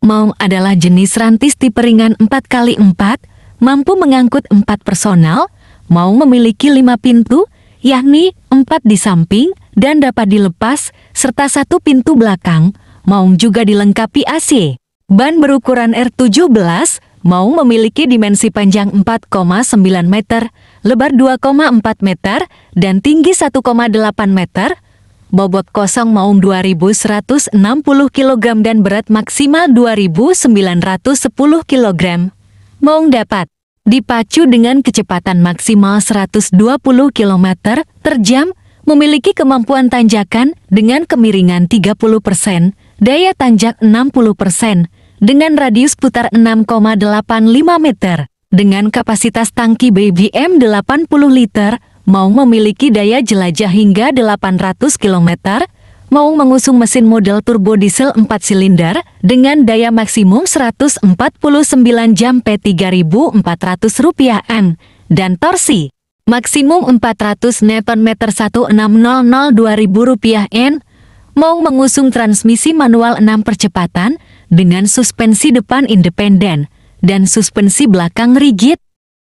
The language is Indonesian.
Maung adalah jenis rantis tipe ringan 4x4, mampu mengangkut 4 personal, Maung memiliki 5 pintu, yakni 4 di samping dan dapat dilepas, serta satu pintu belakang, Maung juga dilengkapi AC. Ban berukuran R17, Maung memiliki dimensi panjang 4,9 meter, lebar 2,4 meter, dan tinggi 1,8 meter, bobot kosong maung 2160 kg dan berat maksimal 2910 kg. Maung dapat dipacu dengan kecepatan maksimal 120 km per jam, memiliki kemampuan tanjakan dengan kemiringan 30%, daya tanjak 60%, dengan radius putar 6,85 meter, dengan kapasitas tangki BBM 80 liter, Mau memiliki daya jelajah hingga 800 km, Mau mengusung mesin model turbo diesel 4 silinder dengan daya maksimum 149 jam P3400 N dan torsi maksimum 400 Nm 16002.000 rupiah N. Mau mengusung transmisi manual 6 percepatan dengan suspensi depan independen dan suspensi belakang rigid